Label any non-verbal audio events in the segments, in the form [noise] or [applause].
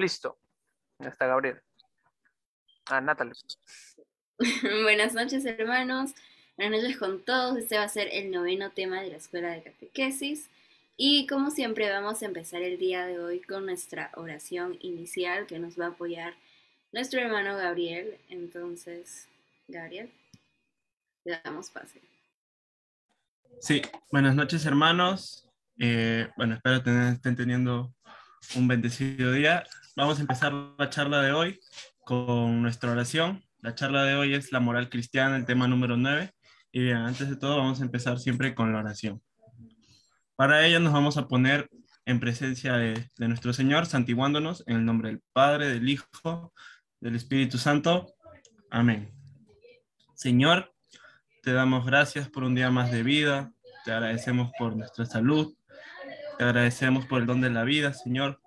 Listo. está Gabriel. Ah, Natalie. [laughs] Buenas noches, hermanos. Buenas noches con todos. Este va a ser el noveno tema de la Escuela de Catequesis. Y como siempre, vamos a empezar el día de hoy con nuestra oración inicial que nos va a apoyar nuestro hermano Gabriel. Entonces, Gabriel, le damos pase. Sí, buenas noches, hermanos. Eh, bueno, espero que estén teniendo un bendecido día. Vamos a empezar la charla de hoy con nuestra oración. La charla de hoy es la moral cristiana, el tema número 9. Y bien, antes de todo vamos a empezar siempre con la oración. Para ello, nos vamos a poner en presencia de, de nuestro Señor, santiguándonos en el nombre del Padre, del Hijo, del Espíritu Santo. Amén. Señor, te damos gracias por un día más de vida, te agradecemos por nuestra salud, te agradecemos por el don de la vida, Señor.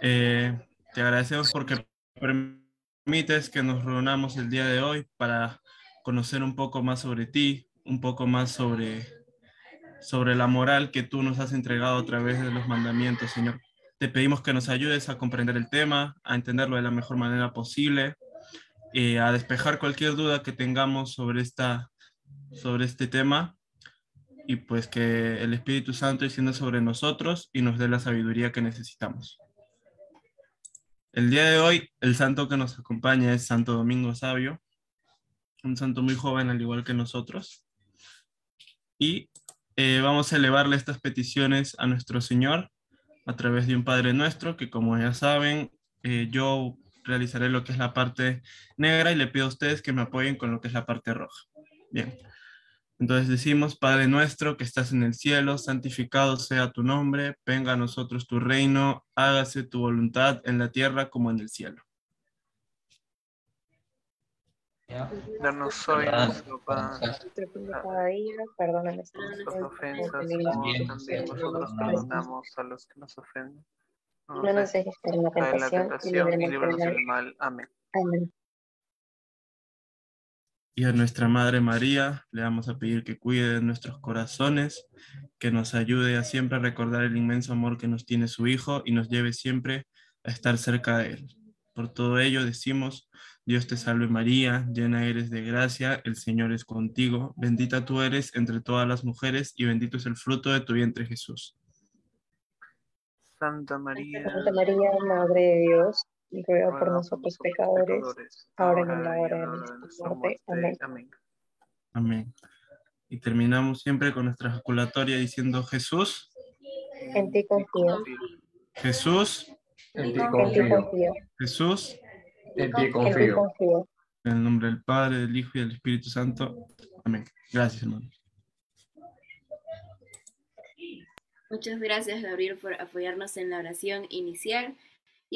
Eh, te agradecemos porque permites que nos reunamos el día de hoy para conocer un poco más sobre ti, un poco más sobre, sobre la moral que tú nos has entregado a través de los mandamientos, Señor. Te pedimos que nos ayudes a comprender el tema, a entenderlo de la mejor manera posible, eh, a despejar cualquier duda que tengamos sobre, esta, sobre este tema y pues que el Espíritu Santo descienda sobre nosotros y nos dé la sabiduría que necesitamos. El día de hoy, el santo que nos acompaña es Santo Domingo Sabio, un santo muy joven al igual que nosotros. Y eh, vamos a elevarle estas peticiones a nuestro Señor a través de un Padre Nuestro, que como ya saben, eh, yo realizaré lo que es la parte negra y le pido a ustedes que me apoyen con lo que es la parte roja. Bien, entonces decimos, Padre nuestro que estás en el cielo, santificado sea tu nombre, venga a nosotros tu reino, hágase tu voluntad en la tierra como en el cielo. Danos hoy nuestro pan. Cada día, nuestras ofensas, como también nosotros perdonamos a los que nos ofenden. No nos dejes caer en la tentación y líbranos del mal. Amén. Amén y a nuestra Madre María le vamos a pedir que cuide de nuestros corazones, que nos ayude a siempre recordar el inmenso amor que nos tiene su Hijo y nos lleve siempre a estar cerca de Él. Por todo ello decimos, Dios te salve María, llena eres de gracia, el Señor es contigo, bendita tú eres entre todas las mujeres y bendito es el fruto de tu vientre Jesús. Santa María. Santa María, Madre de Dios ruega por nosotros pecadores, ahora en la hora de nuestra muerte. Amén. Amén. Y terminamos siempre con nuestra ejaculatoria diciendo Jesús. En ti confío. Jesús. En ti confío. Jesús. En ti confío. En el nombre del Padre, del Hijo y del Espíritu Santo. Amén. Gracias, hermano. Muchas gracias, Gabriel, por apoyarnos en la oración inicial.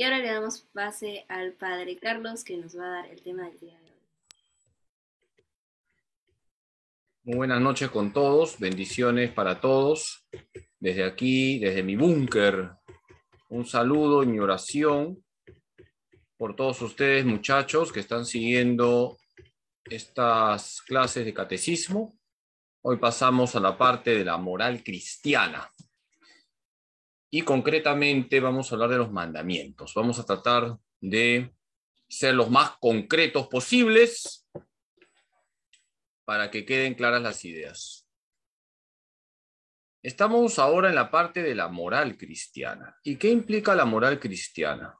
Y ahora le damos pase al padre Carlos que nos va a dar el tema del día de hoy. Muy buenas noches con todos, bendiciones para todos. Desde aquí, desde mi búnker, un saludo y mi oración por todos ustedes muchachos que están siguiendo estas clases de catecismo. Hoy pasamos a la parte de la moral cristiana y concretamente vamos a hablar de los mandamientos. Vamos a tratar de ser los más concretos posibles para que queden claras las ideas. Estamos ahora en la parte de la moral cristiana. ¿Y qué implica la moral cristiana?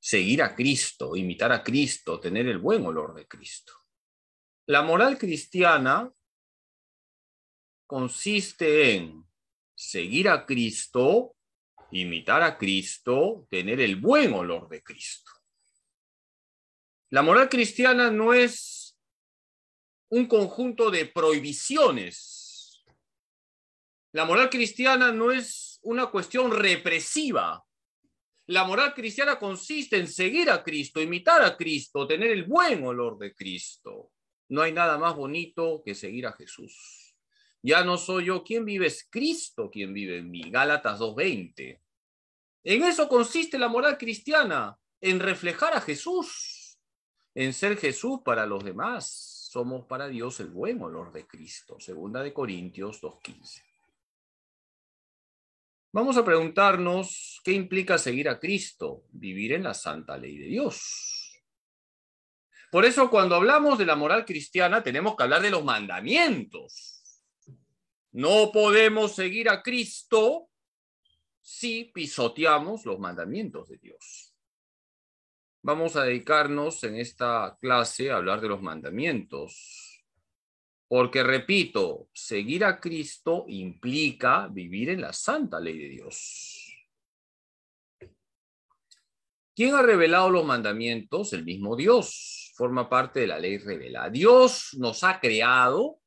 Seguir a Cristo, imitar a Cristo, tener el buen olor de Cristo. La moral cristiana consiste en seguir a Cristo imitar a Cristo, tener el buen olor de Cristo. La moral cristiana no es un conjunto de prohibiciones. La moral cristiana no es una cuestión represiva. La moral cristiana consiste en seguir a Cristo, imitar a Cristo, tener el buen olor de Cristo. No hay nada más bonito que seguir a Jesús. Ya no soy yo quien vive, es Cristo quien vive en mí. Gálatas 2.20. En eso consiste la moral cristiana, en reflejar a Jesús, en ser Jesús para los demás. Somos para Dios el buen olor de Cristo, segunda de Corintios 2.15. Vamos a preguntarnos qué implica seguir a Cristo, vivir en la santa ley de Dios. Por eso cuando hablamos de la moral cristiana tenemos que hablar de los mandamientos. No podemos seguir a Cristo si pisoteamos los mandamientos de Dios. Vamos a dedicarnos en esta clase a hablar de los mandamientos, porque repito, seguir a Cristo implica vivir en la santa ley de Dios. ¿Quién ha revelado los mandamientos? El mismo Dios. Forma parte de la ley revelada. Dios nos ha creado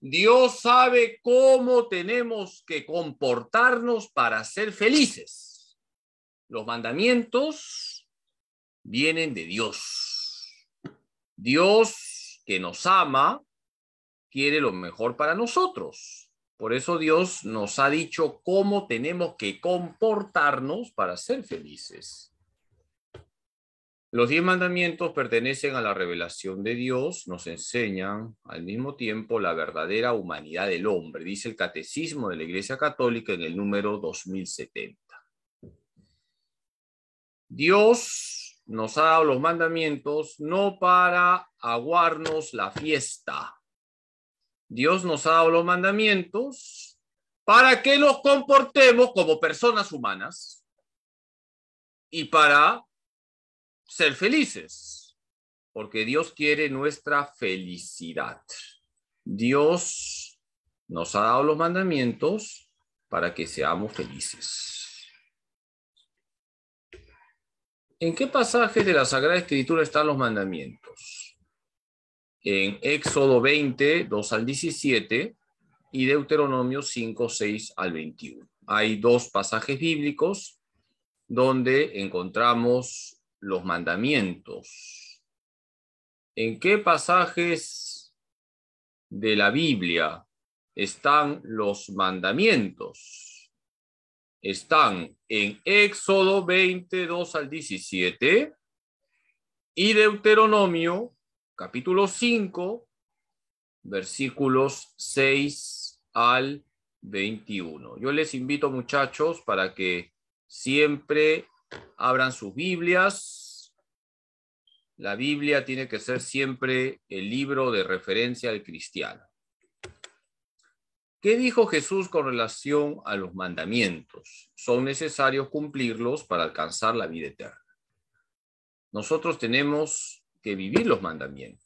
Dios sabe cómo tenemos que comportarnos para ser felices. Los mandamientos vienen de Dios. Dios que nos ama quiere lo mejor para nosotros. Por eso Dios nos ha dicho cómo tenemos que comportarnos para ser felices. Los diez mandamientos pertenecen a la revelación de Dios, nos enseñan al mismo tiempo la verdadera humanidad del hombre, dice el Catecismo de la Iglesia Católica en el número 2070. Dios nos ha dado los mandamientos no para aguarnos la fiesta. Dios nos ha dado los mandamientos para que nos comportemos como personas humanas y para ser felices, porque Dios quiere nuestra felicidad. Dios nos ha dado los mandamientos para que seamos felices. ¿En qué pasaje de la Sagrada Escritura están los mandamientos? En Éxodo 20, 2 al 17 y Deuteronomio 5, 6 al 21. Hay dos pasajes bíblicos donde encontramos los mandamientos. ¿En qué pasajes de la Biblia están los mandamientos? Están en Éxodo 22 al 17 y Deuteronomio capítulo 5, versículos 6 al 21. Yo les invito muchachos para que siempre abran sus Biblias. La Biblia tiene que ser siempre el libro de referencia al cristiano. ¿Qué dijo Jesús con relación a los mandamientos? Son necesarios cumplirlos para alcanzar la vida eterna. Nosotros tenemos que vivir los mandamientos.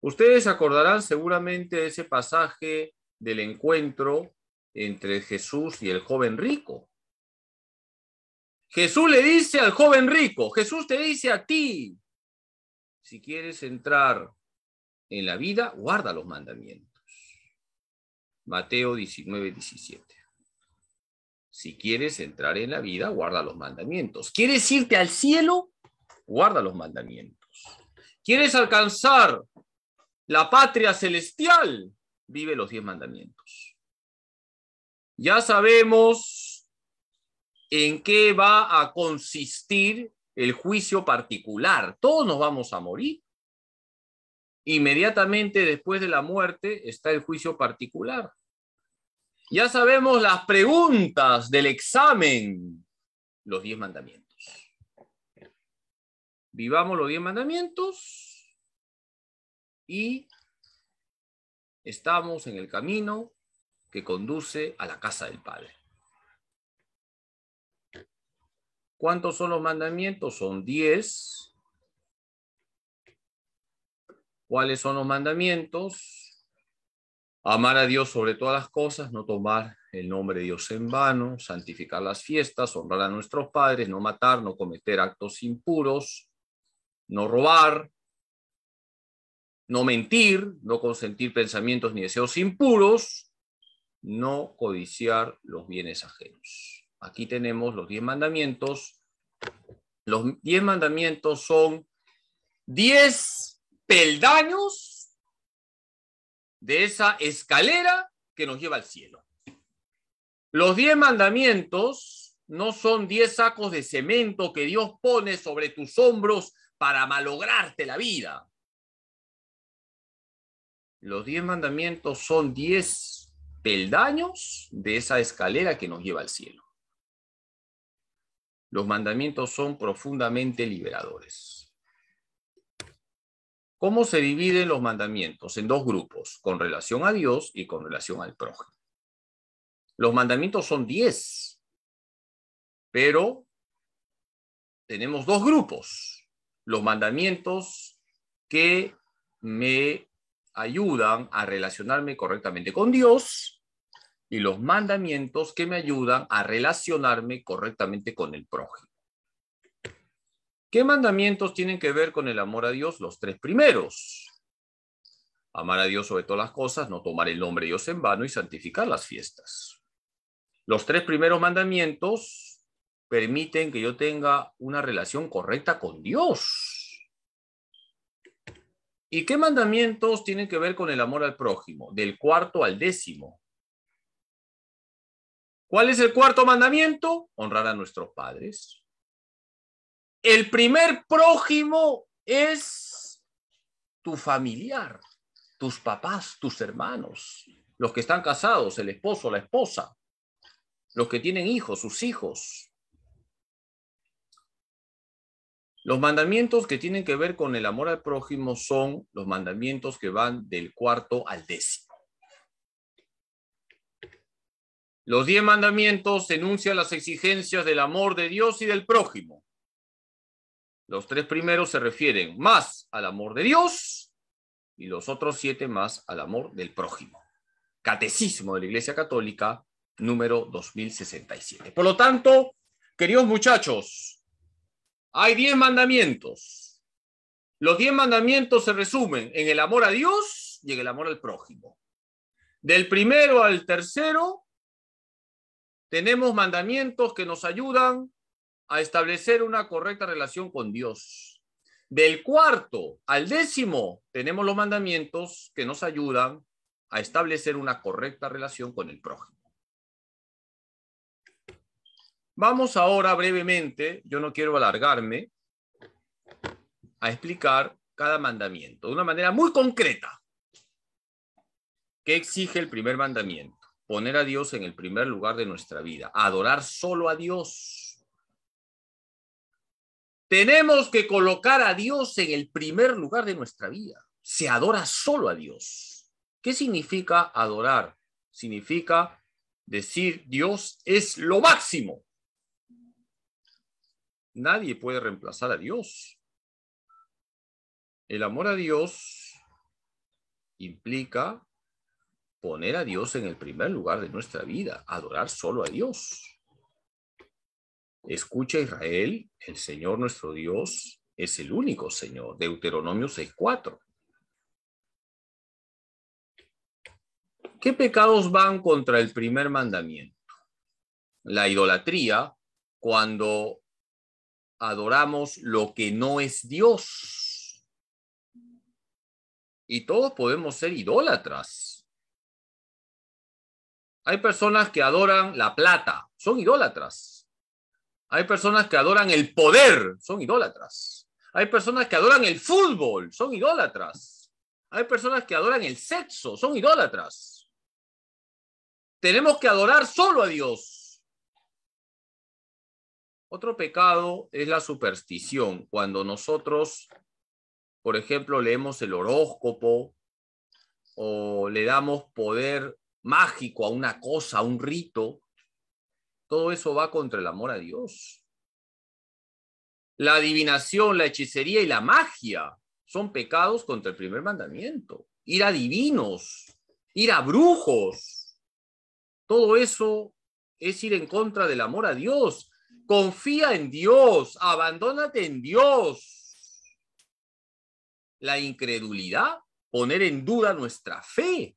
Ustedes acordarán seguramente ese pasaje del encuentro entre Jesús y el joven rico, Jesús le dice al joven rico, Jesús te dice a ti, si quieres entrar en la vida, guarda los mandamientos. Mateo 19, 17. Si quieres entrar en la vida, guarda los mandamientos. ¿Quieres irte al cielo? Guarda los mandamientos. ¿Quieres alcanzar la patria celestial? Vive los diez mandamientos. Ya sabemos en qué va a consistir el juicio particular. Todos nos vamos a morir. Inmediatamente después de la muerte está el juicio particular. Ya sabemos las preguntas del examen, los diez mandamientos. Vivamos los diez mandamientos y estamos en el camino que conduce a la casa del Padre. ¿Cuántos son los mandamientos? Son diez. ¿Cuáles son los mandamientos? Amar a Dios sobre todas las cosas, no tomar el nombre de Dios en vano, santificar las fiestas, honrar a nuestros padres, no matar, no cometer actos impuros, no robar, no mentir, no consentir pensamientos ni deseos impuros, no codiciar los bienes ajenos. Aquí tenemos los diez mandamientos. Los diez mandamientos son diez peldaños de esa escalera que nos lleva al cielo. Los diez mandamientos no son diez sacos de cemento que Dios pone sobre tus hombros para malograrte la vida. Los diez mandamientos son diez peldaños de esa escalera que nos lleva al cielo. Los mandamientos son profundamente liberadores. ¿Cómo se dividen los mandamientos? En dos grupos, con relación a Dios y con relación al prójimo. Los mandamientos son diez, pero tenemos dos grupos. Los mandamientos que me ayudan a relacionarme correctamente con Dios y los mandamientos que me ayudan a relacionarme correctamente con el prójimo. ¿Qué mandamientos tienen que ver con el amor a Dios? Los tres primeros. Amar a Dios sobre todas las cosas, no tomar el nombre de Dios en vano y santificar las fiestas. Los tres primeros mandamientos permiten que yo tenga una relación correcta con Dios. ¿Y qué mandamientos tienen que ver con el amor al prójimo? Del cuarto al décimo. ¿Cuál es el cuarto mandamiento? Honrar a nuestros padres. El primer prójimo es tu familiar, tus papás, tus hermanos, los que están casados, el esposo, la esposa, los que tienen hijos, sus hijos. Los mandamientos que tienen que ver con el amor al prójimo son los mandamientos que van del cuarto al décimo. Los diez mandamientos enuncian las exigencias del amor de Dios y del prójimo. Los tres primeros se refieren más al amor de Dios y los otros siete más al amor del prójimo. Catecismo de la Iglesia Católica, número 2067. Por lo tanto, queridos muchachos, hay diez mandamientos. Los diez mandamientos se resumen en el amor a Dios y en el amor al prójimo. Del primero al tercero tenemos mandamientos que nos ayudan a establecer una correcta relación con Dios. Del cuarto al décimo tenemos los mandamientos que nos ayudan a establecer una correcta relación con el prójimo. Vamos ahora brevemente, yo no quiero alargarme, a explicar cada mandamiento de una manera muy concreta. ¿Qué exige el primer mandamiento? poner a Dios en el primer lugar de nuestra vida, adorar solo a Dios. Tenemos que colocar a Dios en el primer lugar de nuestra vida. Se adora solo a Dios. ¿Qué significa adorar? Significa decir Dios es lo máximo. Nadie puede reemplazar a Dios. El amor a Dios implica poner a Dios en el primer lugar de nuestra vida, adorar solo a Dios. Escucha Israel, el Señor nuestro Dios es el único Señor, Deuteronomio 6.4. ¿Qué pecados van contra el primer mandamiento? La idolatría, cuando adoramos lo que no es Dios. Y todos podemos ser idólatras hay personas que adoran la plata, son idólatras. Hay personas que adoran el poder, son idólatras. Hay personas que adoran el fútbol, son idólatras. Hay personas que adoran el sexo, son idólatras. Tenemos que adorar solo a Dios. Otro pecado es la superstición, cuando nosotros, por ejemplo, leemos el horóscopo o le damos poder mágico, a una cosa, a un rito, todo eso va contra el amor a Dios. La adivinación, la hechicería y la magia son pecados contra el primer mandamiento. Ir a divinos, ir a brujos, todo eso es ir en contra del amor a Dios. Confía en Dios, abandónate en Dios. La incredulidad, poner en duda nuestra fe,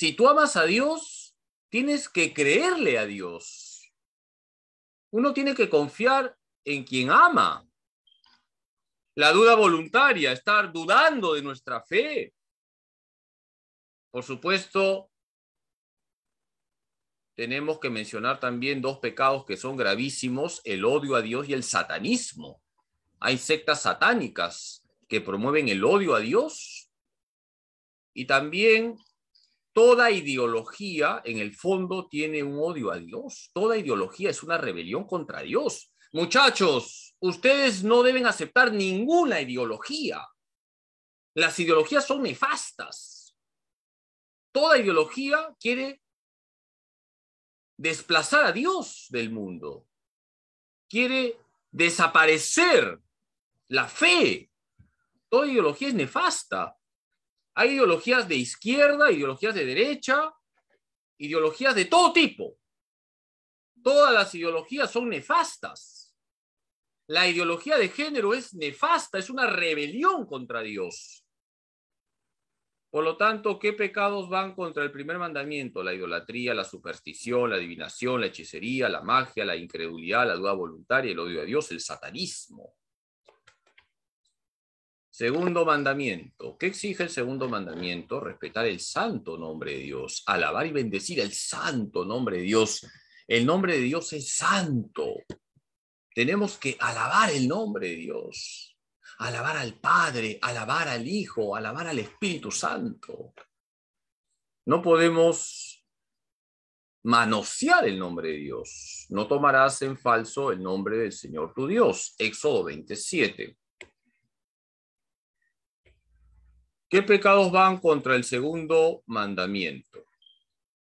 si tú amas a Dios, tienes que creerle a Dios. Uno tiene que confiar en quien ama. La duda voluntaria, estar dudando de nuestra fe. Por supuesto, tenemos que mencionar también dos pecados que son gravísimos, el odio a Dios y el satanismo. Hay sectas satánicas que promueven el odio a Dios y también Toda ideología, en el fondo, tiene un odio a Dios. Toda ideología es una rebelión contra Dios. Muchachos, ustedes no deben aceptar ninguna ideología. Las ideologías son nefastas. Toda ideología quiere desplazar a Dios del mundo. Quiere desaparecer la fe. Toda ideología es nefasta. Hay ideologías de izquierda, ideologías de derecha, ideologías de todo tipo. Todas las ideologías son nefastas. La ideología de género es nefasta, es una rebelión contra Dios. Por lo tanto, ¿qué pecados van contra el primer mandamiento? La idolatría, la superstición, la adivinación, la hechicería, la magia, la incredulidad, la duda voluntaria, el odio a Dios, el satanismo. Segundo mandamiento. ¿Qué exige el segundo mandamiento? Respetar el santo nombre de Dios, alabar y bendecir el santo nombre de Dios. El nombre de Dios es santo. Tenemos que alabar el nombre de Dios, alabar al Padre, alabar al Hijo, alabar al Espíritu Santo. No podemos manosear el nombre de Dios. No tomarás en falso el nombre del Señor tu Dios. Éxodo 27. ¿Qué pecados van contra el segundo mandamiento?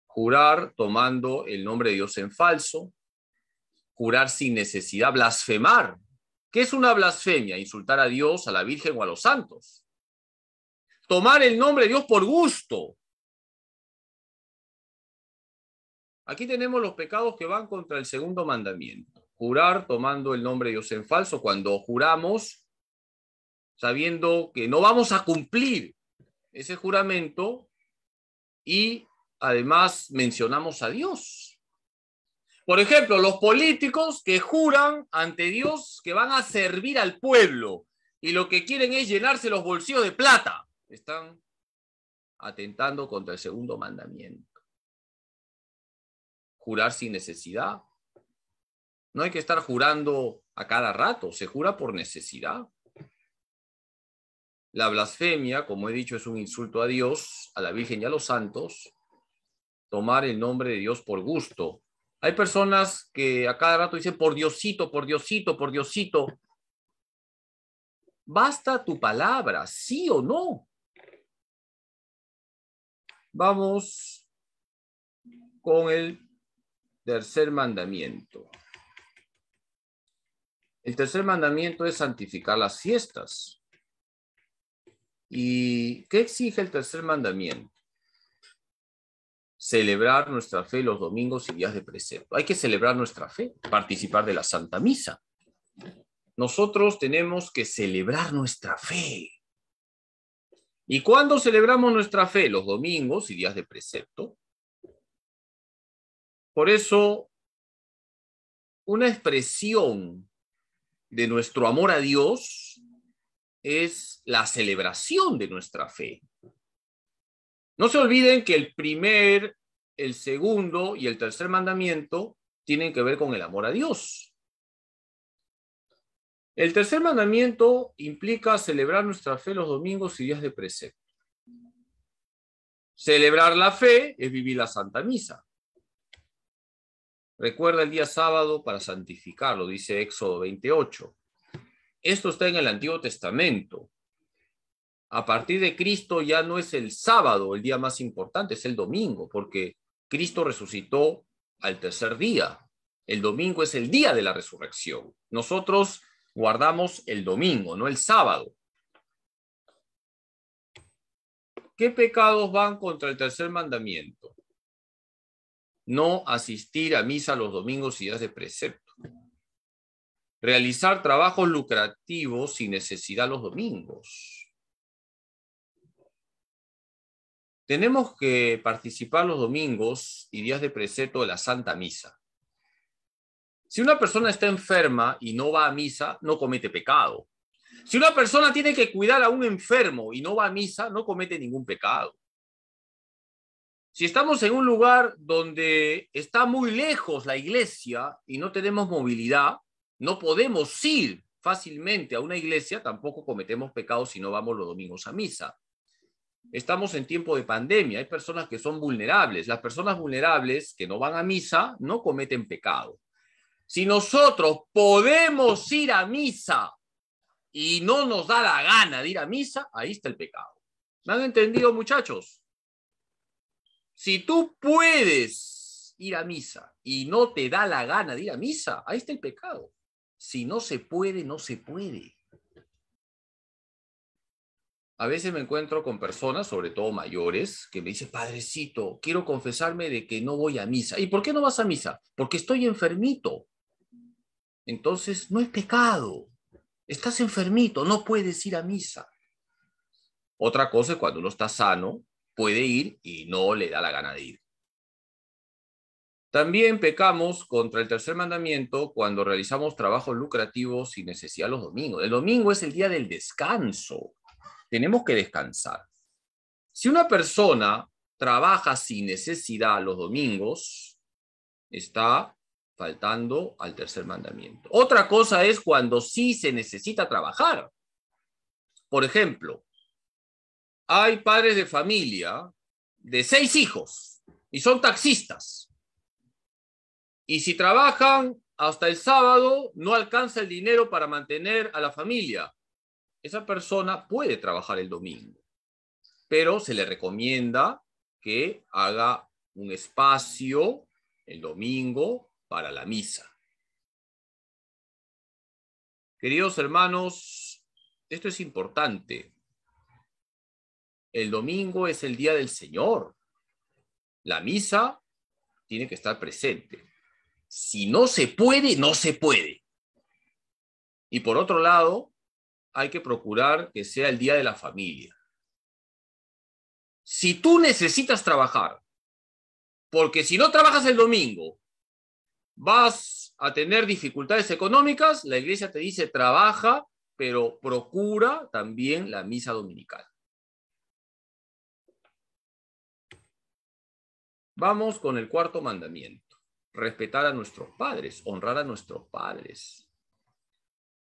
Jurar tomando el nombre de Dios en falso, jurar sin necesidad, blasfemar. ¿Qué es una blasfemia? Insultar a Dios, a la Virgen o a los santos. Tomar el nombre de Dios por gusto. Aquí tenemos los pecados que van contra el segundo mandamiento. Jurar tomando el nombre de Dios en falso. Cuando juramos, sabiendo que no vamos a cumplir ese juramento y además mencionamos a Dios. Por ejemplo, los políticos que juran ante Dios que van a servir al pueblo y lo que quieren es llenarse los bolsillos de plata, están atentando contra el segundo mandamiento. Jurar sin necesidad. No hay que estar jurando a cada rato, se jura por necesidad. La blasfemia, como he dicho, es un insulto a Dios, a la Virgen y a los santos. Tomar el nombre de Dios por gusto. Hay personas que a cada rato dicen, por Diosito, por Diosito, por Diosito. Basta tu palabra, sí o no. Vamos con el tercer mandamiento. El tercer mandamiento es santificar las fiestas. ¿Y qué exige el tercer mandamiento? Celebrar nuestra fe los domingos y días de precepto. Hay que celebrar nuestra fe, participar de la Santa Misa. Nosotros tenemos que celebrar nuestra fe. ¿Y cuándo celebramos nuestra fe? Los domingos y días de precepto. Por eso, una expresión de nuestro amor a Dios es la celebración de nuestra fe. No se olviden que el primer, el segundo y el tercer mandamiento tienen que ver con el amor a Dios. El tercer mandamiento implica celebrar nuestra fe los domingos y días de precepto. Celebrar la fe es vivir la Santa Misa. Recuerda el día sábado para santificarlo, dice Éxodo 28. Esto está en el Antiguo Testamento. A partir de Cristo ya no es el sábado el día más importante, es el domingo, porque Cristo resucitó al tercer día. El domingo es el día de la resurrección. Nosotros guardamos el domingo, no el sábado. ¿Qué pecados van contra el tercer mandamiento? No asistir a misa los domingos y días de precepto realizar trabajos lucrativos sin necesidad los domingos. Tenemos que participar los domingos y días de precepto de la Santa Misa. Si una persona está enferma y no va a misa, no comete pecado. Si una persona tiene que cuidar a un enfermo y no va a misa, no comete ningún pecado. Si estamos en un lugar donde está muy lejos la iglesia y no tenemos movilidad, no podemos ir fácilmente a una iglesia, tampoco cometemos pecados si no vamos los domingos a misa. Estamos en tiempo de pandemia, hay personas que son vulnerables. Las personas vulnerables que no van a misa no cometen pecado. Si nosotros podemos ir a misa y no nos da la gana de ir a misa, ahí está el pecado. ¿Me han entendido, muchachos? Si tú puedes ir a misa y no te da la gana de ir a misa, ahí está el pecado. Si no se puede, no se puede. A veces me encuentro con personas, sobre todo mayores, que me dicen, padrecito, quiero confesarme de que no voy a misa. ¿Y por qué no vas a misa? Porque estoy enfermito. Entonces, no es pecado. Estás enfermito, no puedes ir a misa. Otra cosa es cuando uno está sano, puede ir y no le da la gana de ir. También pecamos contra el tercer mandamiento cuando realizamos trabajos lucrativos sin necesidad los domingos. El domingo es el día del descanso. Tenemos que descansar. Si una persona trabaja sin necesidad los domingos, está faltando al tercer mandamiento. Otra cosa es cuando sí se necesita trabajar. Por ejemplo, hay padres de familia de seis hijos y son taxistas. Y si trabajan hasta el sábado, no alcanza el dinero para mantener a la familia. Esa persona puede trabajar el domingo, pero se le recomienda que haga un espacio el domingo para la misa. Queridos hermanos, esto es importante. El domingo es el día del Señor. La misa tiene que estar presente si no se puede, no se puede. Y por otro lado, hay que procurar que sea el día de la familia. Si tú necesitas trabajar, porque si no trabajas el domingo, vas a tener dificultades económicas, la iglesia te dice trabaja, pero procura también la misa dominical. Vamos con el cuarto mandamiento respetar a nuestros padres, honrar a nuestros padres.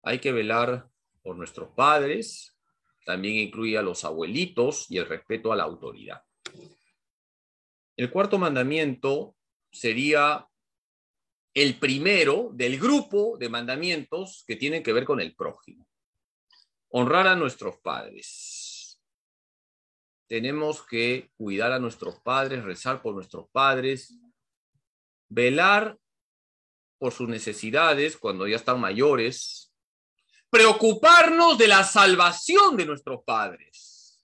Hay que velar por nuestros padres, también incluye a los abuelitos y el respeto a la autoridad. El cuarto mandamiento sería el primero del grupo de mandamientos que tienen que ver con el prójimo. Honrar a nuestros padres. Tenemos que cuidar a nuestros padres, rezar por nuestros padres, velar por sus necesidades cuando ya están mayores, preocuparnos de la salvación de nuestros padres.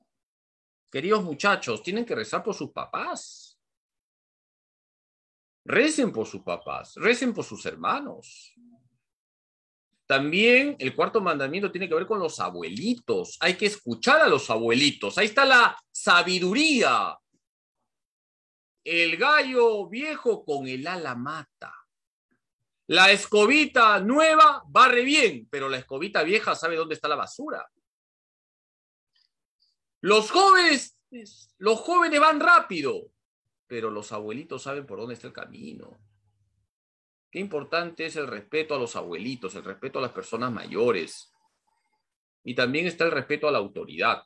Queridos muchachos, tienen que rezar por sus papás. Recen por sus papás, recen por sus hermanos. También el cuarto mandamiento tiene que ver con los abuelitos. Hay que escuchar a los abuelitos. Ahí está la sabiduría el gallo viejo con el ala mata. La escobita nueva barre bien, pero la escobita vieja sabe dónde está la basura. Los jóvenes, los jóvenes van rápido, pero los abuelitos saben por dónde está el camino. Qué importante es el respeto a los abuelitos, el respeto a las personas mayores. Y también está el respeto a la autoridad.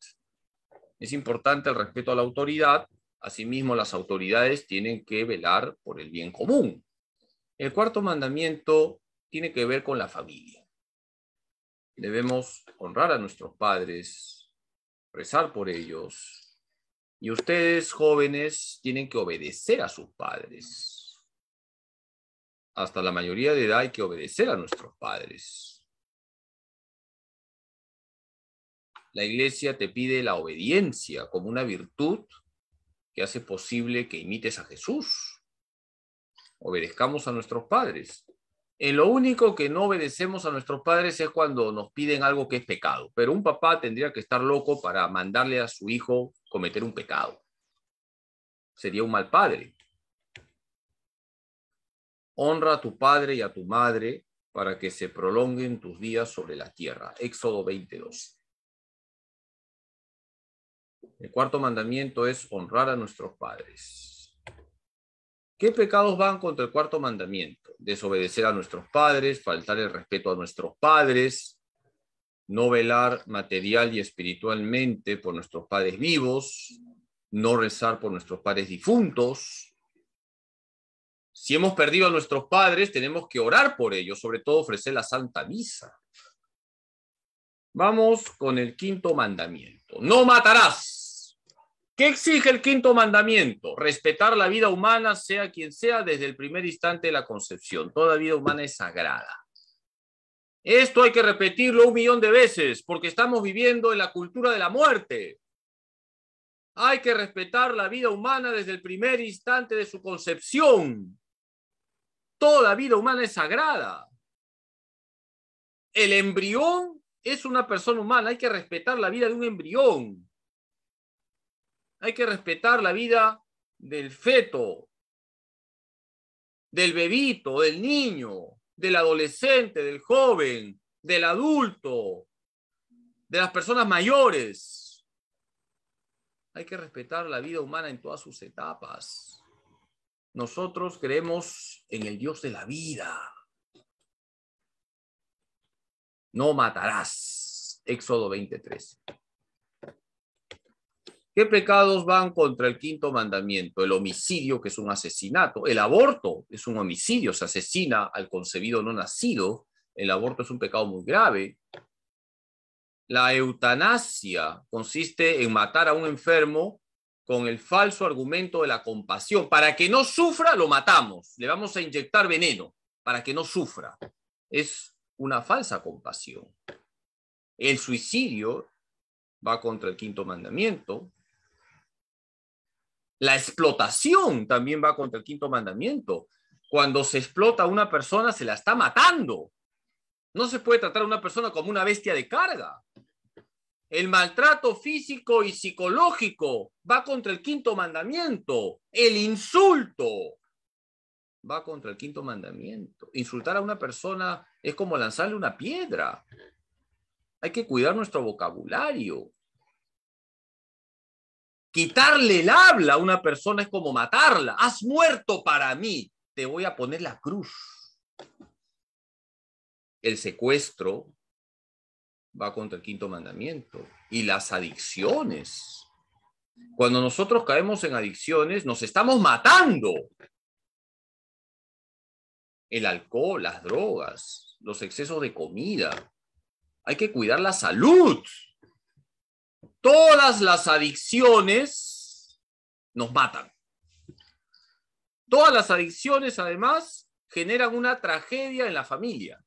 Es importante el respeto a la autoridad Asimismo, las autoridades tienen que velar por el bien común. El cuarto mandamiento tiene que ver con la familia. Debemos honrar a nuestros padres, rezar por ellos. Y ustedes, jóvenes, tienen que obedecer a sus padres. Hasta la mayoría de edad hay que obedecer a nuestros padres. La iglesia te pide la obediencia como una virtud que hace posible que imites a Jesús. Obedezcamos a nuestros padres. En lo único que no obedecemos a nuestros padres es cuando nos piden algo que es pecado, pero un papá tendría que estar loco para mandarle a su hijo cometer un pecado. Sería un mal padre. Honra a tu padre y a tu madre para que se prolonguen tus días sobre la tierra. Éxodo 22. El cuarto mandamiento es honrar a nuestros padres. ¿Qué pecados van contra el cuarto mandamiento? Desobedecer a nuestros padres, faltar el respeto a nuestros padres, no velar material y espiritualmente por nuestros padres vivos, no rezar por nuestros padres difuntos. Si hemos perdido a nuestros padres, tenemos que orar por ellos, sobre todo ofrecer la Santa Misa. Vamos con el quinto mandamiento. No matarás. ¿Qué exige el quinto mandamiento? Respetar la vida humana, sea quien sea, desde el primer instante de la concepción. Toda vida humana es sagrada. Esto hay que repetirlo un millón de veces porque estamos viviendo en la cultura de la muerte. Hay que respetar la vida humana desde el primer instante de su concepción. Toda vida humana es sagrada. El embrión es una persona humana, hay que respetar la vida de un embrión. Hay que respetar la vida del feto, del bebito, del niño, del adolescente, del joven, del adulto, de las personas mayores. Hay que respetar la vida humana en todas sus etapas. Nosotros creemos en el Dios de la vida no matarás. Éxodo 23. ¿Qué pecados van contra el quinto mandamiento? El homicidio, que es un asesinato. El aborto es un homicidio, se asesina al concebido no nacido. El aborto es un pecado muy grave. La eutanasia consiste en matar a un enfermo con el falso argumento de la compasión. Para que no sufra, lo matamos. Le vamos a inyectar veneno para que no sufra. Es una falsa compasión. El suicidio va contra el quinto mandamiento. La explotación también va contra el quinto mandamiento. Cuando se explota a una persona, se la está matando. No se puede tratar a una persona como una bestia de carga. El maltrato físico y psicológico va contra el quinto mandamiento. El insulto va contra el quinto mandamiento. Insultar a una persona es como lanzarle una piedra. Hay que cuidar nuestro vocabulario. Quitarle el habla a una persona es como matarla. Has muerto para mí. Te voy a poner la cruz. El secuestro va contra el quinto mandamiento y las adicciones. Cuando nosotros caemos en adicciones, nos estamos matando. El alcohol, las drogas, los excesos de comida. Hay que cuidar la salud. Todas las adicciones nos matan. Todas las adicciones, además, generan una tragedia en la familia.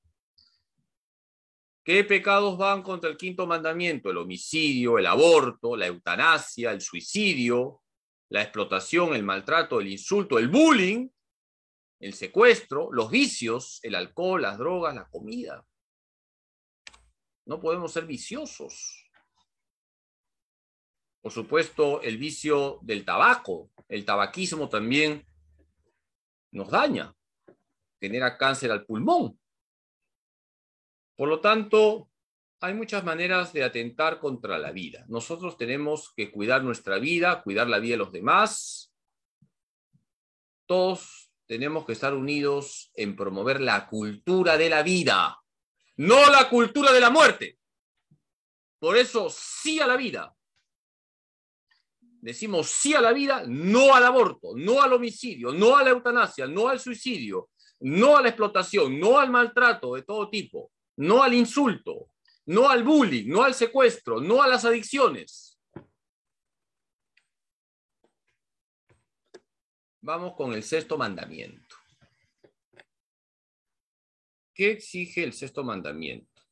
¿Qué pecados van contra el quinto mandamiento? El homicidio, el aborto, la eutanasia, el suicidio, la explotación, el maltrato, el insulto, el bullying, el secuestro, los vicios, el alcohol, las drogas, la comida. No podemos ser viciosos. Por supuesto, el vicio del tabaco, el tabaquismo también nos daña, genera cáncer al pulmón. Por lo tanto, hay muchas maneras de atentar contra la vida. Nosotros tenemos que cuidar nuestra vida, cuidar la vida de los demás. Todos tenemos que estar unidos en promover la cultura de la vida, no la cultura de la muerte. Por eso, sí a la vida. Decimos sí a la vida, no al aborto, no al homicidio, no a la eutanasia, no al suicidio, no a la explotación, no al maltrato de todo tipo, no al insulto, no al bullying, no al secuestro, no a las adicciones. Vamos con el sexto mandamiento. ¿Qué exige el sexto mandamiento?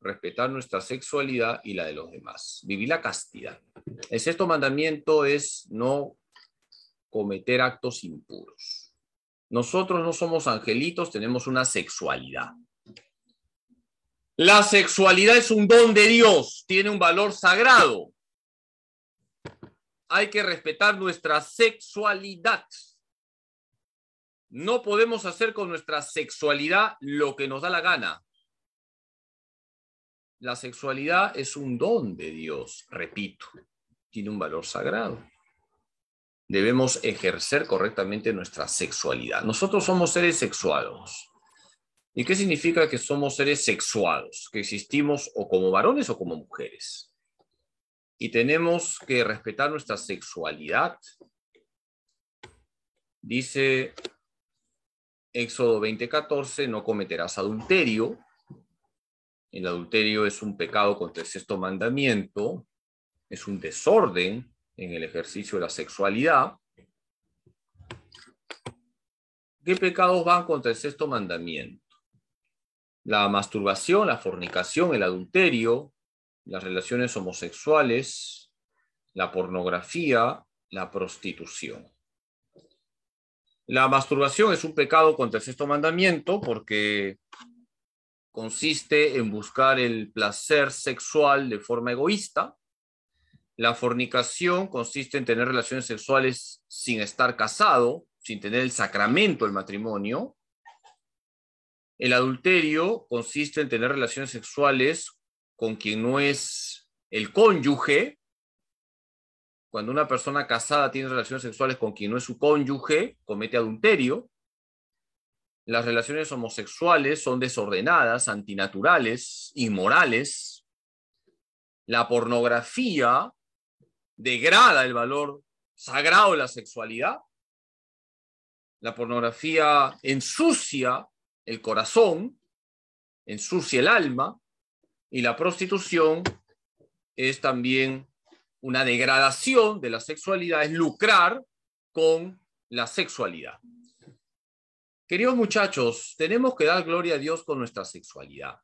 Respetar nuestra sexualidad y la de los demás. Vivir la castidad. El sexto mandamiento es no cometer actos impuros. Nosotros no somos angelitos, tenemos una sexualidad. La sexualidad es un don de Dios, tiene un valor sagrado. Hay que respetar nuestra sexualidad no podemos hacer con nuestra sexualidad lo que nos da la gana. La sexualidad es un don de Dios, repito, tiene un valor sagrado. Debemos ejercer correctamente nuestra sexualidad. Nosotros somos seres sexuados. ¿Y qué significa que somos seres sexuados? Que existimos o como varones o como mujeres. Y tenemos que respetar nuestra sexualidad. Dice Éxodo 20:14, no cometerás adulterio. El adulterio es un pecado contra el sexto mandamiento, es un desorden en el ejercicio de la sexualidad. ¿Qué pecados van contra el sexto mandamiento? La masturbación, la fornicación, el adulterio, las relaciones homosexuales, la pornografía, la prostitución. La masturbación es un pecado contra el sexto mandamiento porque consiste en buscar el placer sexual de forma egoísta. La fornicación consiste en tener relaciones sexuales sin estar casado, sin tener el sacramento del matrimonio. El adulterio consiste en tener relaciones sexuales con quien no es el cónyuge, cuando una persona casada tiene relaciones sexuales con quien no es su cónyuge, comete adulterio. Las relaciones homosexuales son desordenadas, antinaturales, inmorales. La pornografía degrada el valor sagrado de la sexualidad. La pornografía ensucia el corazón, ensucia el alma y la prostitución es también una degradación de la sexualidad es lucrar con la sexualidad. Queridos muchachos, tenemos que dar gloria a Dios con nuestra sexualidad.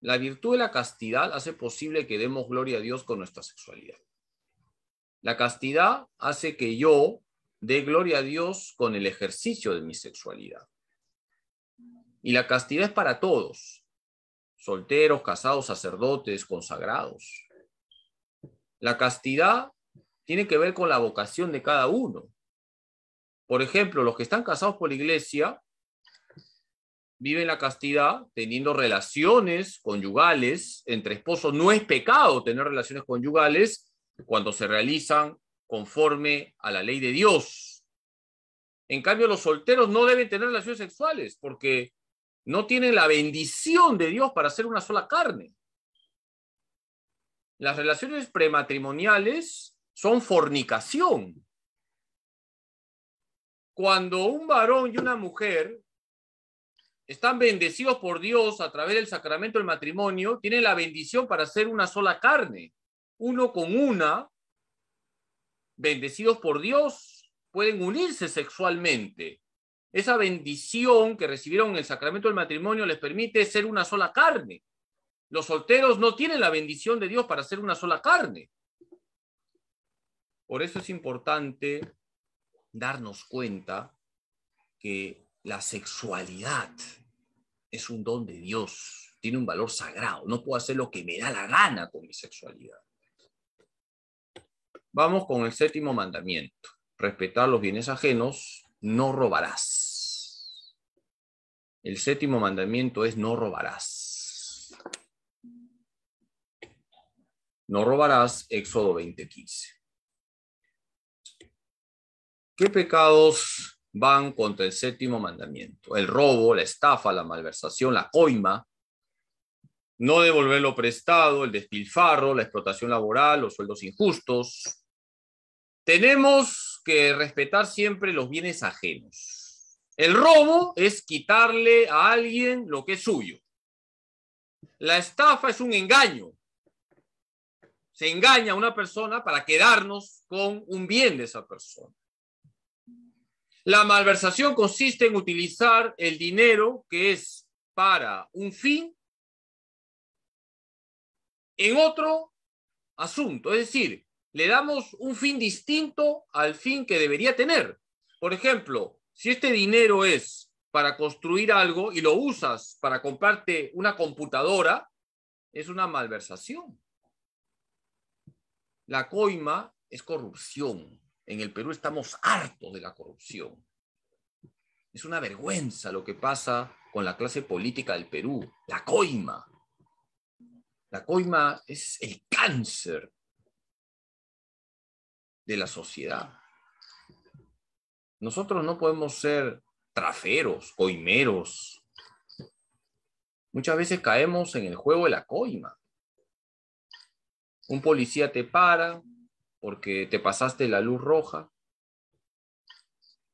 La virtud de la castidad hace posible que demos gloria a Dios con nuestra sexualidad. La castidad hace que yo dé gloria a Dios con el ejercicio de mi sexualidad. Y la castidad es para todos, solteros, casados, sacerdotes, consagrados. La castidad tiene que ver con la vocación de cada uno. Por ejemplo, los que están casados por la iglesia viven la castidad teniendo relaciones conyugales entre esposos. No es pecado tener relaciones conyugales cuando se realizan conforme a la ley de Dios. En cambio, los solteros no deben tener relaciones sexuales porque no tienen la bendición de Dios para ser una sola carne las relaciones prematrimoniales son fornicación. Cuando un varón y una mujer están bendecidos por Dios a través del sacramento del matrimonio, tienen la bendición para ser una sola carne, uno con una, bendecidos por Dios, pueden unirse sexualmente. Esa bendición que recibieron en el sacramento del matrimonio les permite ser una sola carne. Los solteros no tienen la bendición de Dios para ser una sola carne. Por eso es importante darnos cuenta que la sexualidad es un don de Dios, tiene un valor sagrado. No puedo hacer lo que me da la gana con mi sexualidad. Vamos con el séptimo mandamiento. Respetar los bienes ajenos, no robarás. El séptimo mandamiento es no robarás. No robarás, Éxodo 20:15. ¿Qué pecados van contra el séptimo mandamiento? El robo, la estafa, la malversación, la coima, no devolver lo prestado, el despilfarro, la explotación laboral, los sueldos injustos. Tenemos que respetar siempre los bienes ajenos. El robo es quitarle a alguien lo que es suyo. La estafa es un engaño, se engaña a una persona para quedarnos con un bien de esa persona. La malversación consiste en utilizar el dinero que es para un fin en otro asunto, es decir, le damos un fin distinto al fin que debería tener. Por ejemplo, si este dinero es para construir algo y lo usas para comprarte una computadora, es una malversación. La coima es corrupción. En el Perú estamos hartos de la corrupción. Es una vergüenza lo que pasa con la clase política del Perú, la coima. La coima es el cáncer de la sociedad. Nosotros no podemos ser traferos, coimeros. Muchas veces caemos en el juego de la coima un policía te para porque te pasaste la luz roja.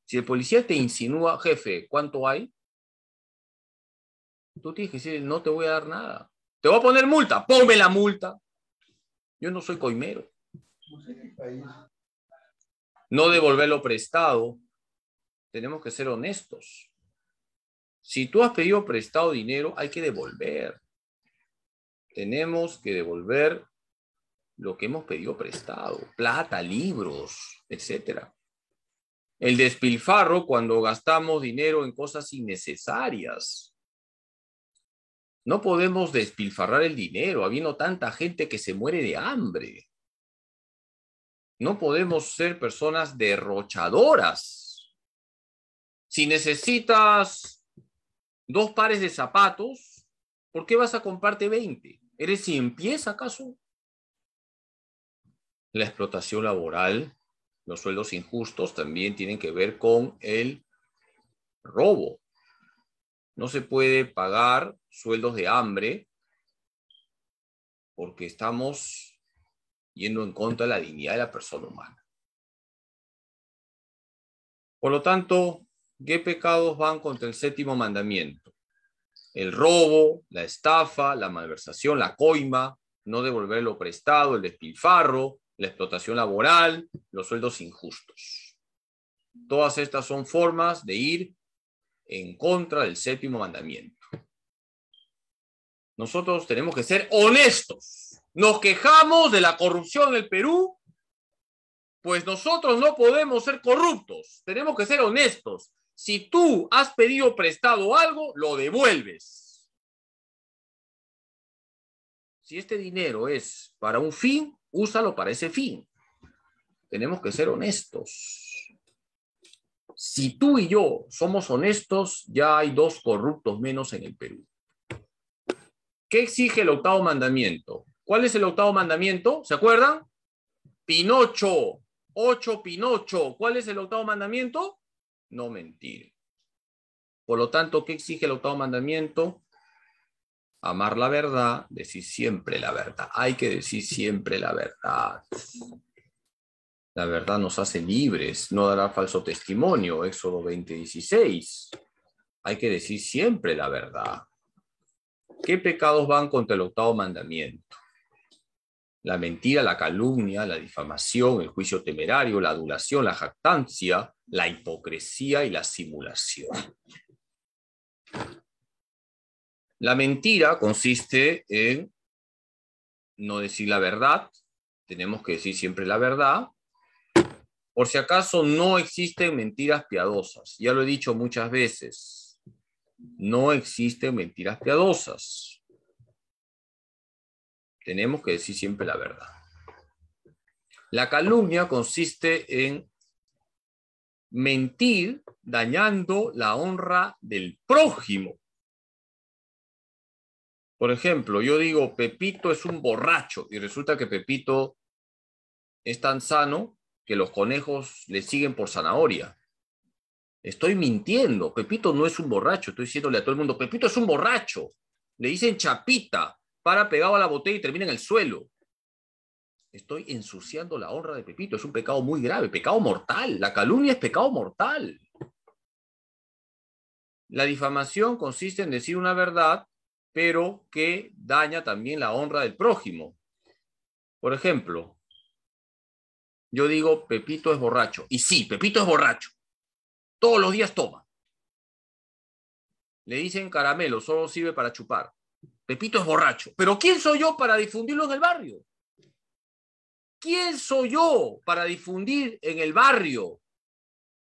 Si el policía te insinúa, jefe, ¿cuánto hay? Tú tienes que decir, no te voy a dar nada. Te voy a poner multa, ponme la multa. Yo no soy coimero. No devolverlo prestado. Tenemos que ser honestos. Si tú has pedido prestado dinero, hay que devolver. Tenemos que devolver lo que hemos pedido prestado, plata, libros, etc. El despilfarro cuando gastamos dinero en cosas innecesarias. No podemos despilfarrar el dinero, habiendo tanta gente que se muere de hambre. No podemos ser personas derrochadoras. Si necesitas dos pares de zapatos, ¿por qué vas a comprarte 20? ¿Eres si empieza acaso? la explotación laboral, los sueldos injustos también tienen que ver con el robo. No se puede pagar sueldos de hambre porque estamos yendo en contra de la dignidad de la persona humana. Por lo tanto, ¿qué pecados van contra el séptimo mandamiento? El robo, la estafa, la malversación, la coima, no devolver lo prestado, el despilfarro, la explotación laboral, los sueldos injustos. Todas estas son formas de ir en contra del séptimo mandamiento. Nosotros tenemos que ser honestos. Nos quejamos de la corrupción en el Perú, pues nosotros no podemos ser corruptos. Tenemos que ser honestos. Si tú has pedido prestado algo, lo devuelves. Si este dinero es para un fin, úsalo para ese fin. Tenemos que ser honestos. Si tú y yo somos honestos, ya hay dos corruptos menos en el Perú. ¿Qué exige el octavo mandamiento? ¿Cuál es el octavo mandamiento? ¿Se acuerdan? Pinocho, ocho Pinocho. ¿Cuál es el octavo mandamiento? No mentir. Por lo tanto, ¿qué exige el octavo mandamiento? amar la verdad, decir siempre la verdad. Hay que decir siempre la verdad. La verdad nos hace libres, no dará falso testimonio, Éxodo 20:16. Hay que decir siempre la verdad. ¿Qué pecados van contra el octavo mandamiento? La mentira, la calumnia, la difamación, el juicio temerario, la adulación, la jactancia, la hipocresía y la simulación. La mentira consiste en no decir la verdad, tenemos que decir siempre la verdad. Por si acaso no existen mentiras piadosas, ya lo he dicho muchas veces, no existen mentiras piadosas. Tenemos que decir siempre la verdad. La calumnia consiste en mentir dañando la honra del prójimo. Por ejemplo, yo digo, Pepito es un borracho y resulta que Pepito es tan sano que los conejos le siguen por zanahoria. Estoy mintiendo, Pepito no es un borracho, estoy diciéndole a todo el mundo, Pepito es un borracho. Le dicen chapita, para pegado a la botella y termina en el suelo. Estoy ensuciando la honra de Pepito, es un pecado muy grave, pecado mortal. La calumnia es pecado mortal. La difamación consiste en decir una verdad pero que daña también la honra del prójimo. Por ejemplo, yo digo, Pepito es borracho. Y sí, Pepito es borracho. Todos los días toma. Le dicen caramelo, solo sirve para chupar. Pepito es borracho. Pero ¿quién soy yo para difundirlo en el barrio? ¿Quién soy yo para difundir en el barrio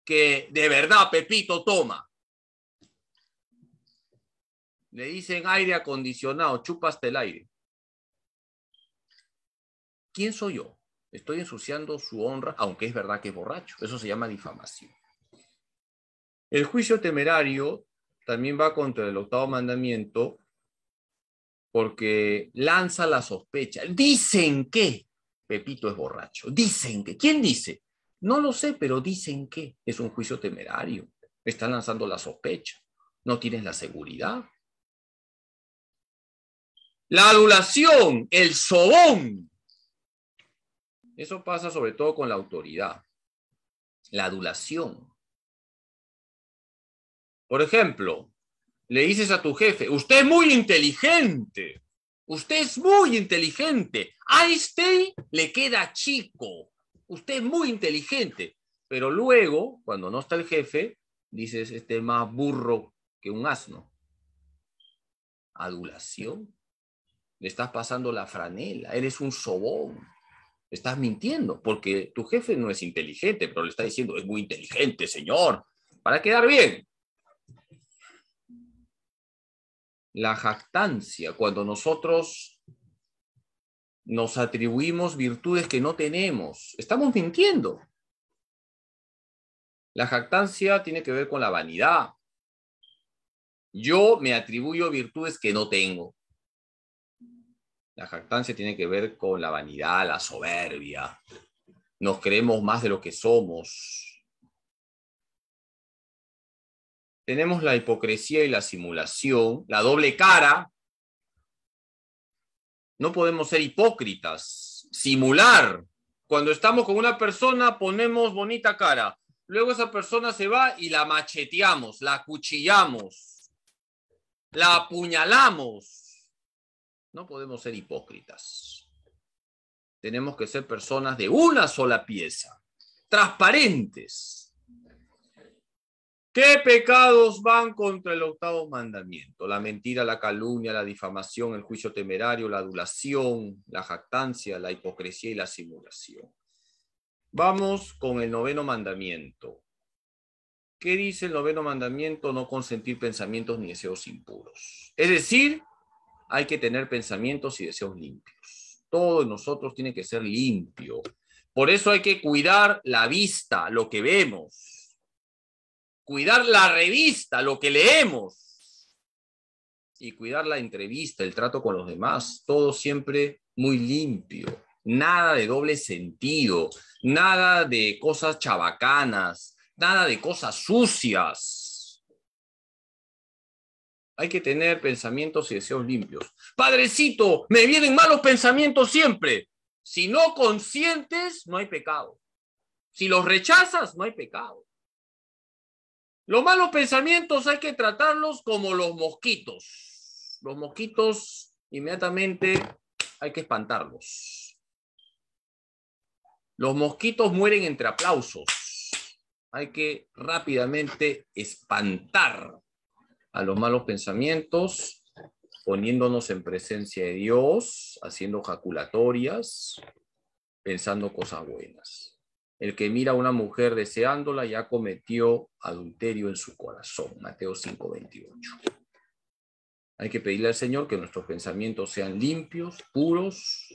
que de verdad Pepito toma? Le dicen aire acondicionado, chupaste el aire. ¿Quién soy yo? Estoy ensuciando su honra, aunque es verdad que es borracho. Eso se llama difamación. El juicio temerario también va contra el octavo mandamiento porque lanza la sospecha. Dicen que Pepito es borracho. Dicen que. ¿Quién dice? No lo sé, pero dicen que es un juicio temerario. Están lanzando la sospecha. No tienes la seguridad. La adulación, el sobón. Eso pasa sobre todo con la autoridad. La adulación. Por ejemplo, le dices a tu jefe, usted es muy inteligente. Usted es muy inteligente. A este le queda chico. Usted es muy inteligente. Pero luego, cuando no está el jefe, dices, este es más burro que un asno. Adulación le estás pasando la franela, eres un sobón, estás mintiendo, porque tu jefe no es inteligente, pero le está diciendo, es muy inteligente, señor, para quedar bien. La jactancia, cuando nosotros nos atribuimos virtudes que no tenemos, estamos mintiendo. La jactancia tiene que ver con la vanidad. Yo me atribuyo virtudes que no tengo. La jactancia tiene que ver con la vanidad, la soberbia. Nos creemos más de lo que somos. Tenemos la hipocresía y la simulación, la doble cara. No podemos ser hipócritas, simular. Cuando estamos con una persona ponemos bonita cara. Luego esa persona se va y la macheteamos, la cuchillamos, la apuñalamos no podemos ser hipócritas. Tenemos que ser personas de una sola pieza, transparentes. ¿Qué pecados van contra el octavo mandamiento? La mentira, la calumnia, la difamación, el juicio temerario, la adulación, la jactancia, la hipocresía y la simulación. Vamos con el noveno mandamiento. ¿Qué dice el noveno mandamiento? No consentir pensamientos ni deseos impuros. Es decir, hay que tener pensamientos y deseos limpios. Todo en nosotros tiene que ser limpio. Por eso hay que cuidar la vista, lo que vemos. Cuidar la revista, lo que leemos. Y cuidar la entrevista, el trato con los demás. Todo siempre muy limpio. Nada de doble sentido. Nada de cosas chabacanas. Nada de cosas sucias hay que tener pensamientos y deseos limpios. Padrecito, me vienen malos pensamientos siempre. Si no conscientes, no hay pecado. Si los rechazas, no hay pecado. Los malos pensamientos hay que tratarlos como los mosquitos. Los mosquitos inmediatamente hay que espantarlos. Los mosquitos mueren entre aplausos. Hay que rápidamente espantar a los malos pensamientos, poniéndonos en presencia de Dios, haciendo jaculatorias, pensando cosas buenas. El que mira a una mujer deseándola ya cometió adulterio en su corazón. Mateo 5:28. Hay que pedirle al Señor que nuestros pensamientos sean limpios, puros.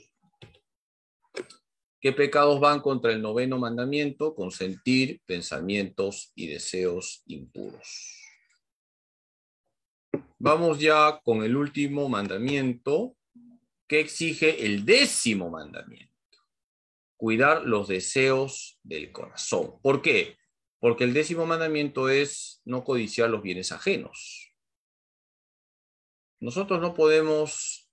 ¿Qué pecados van contra el noveno mandamiento? Consentir pensamientos y deseos impuros. Vamos ya con el último mandamiento que exige el décimo mandamiento. Cuidar los deseos del corazón. ¿Por qué? Porque el décimo mandamiento es no codiciar los bienes ajenos. Nosotros no podemos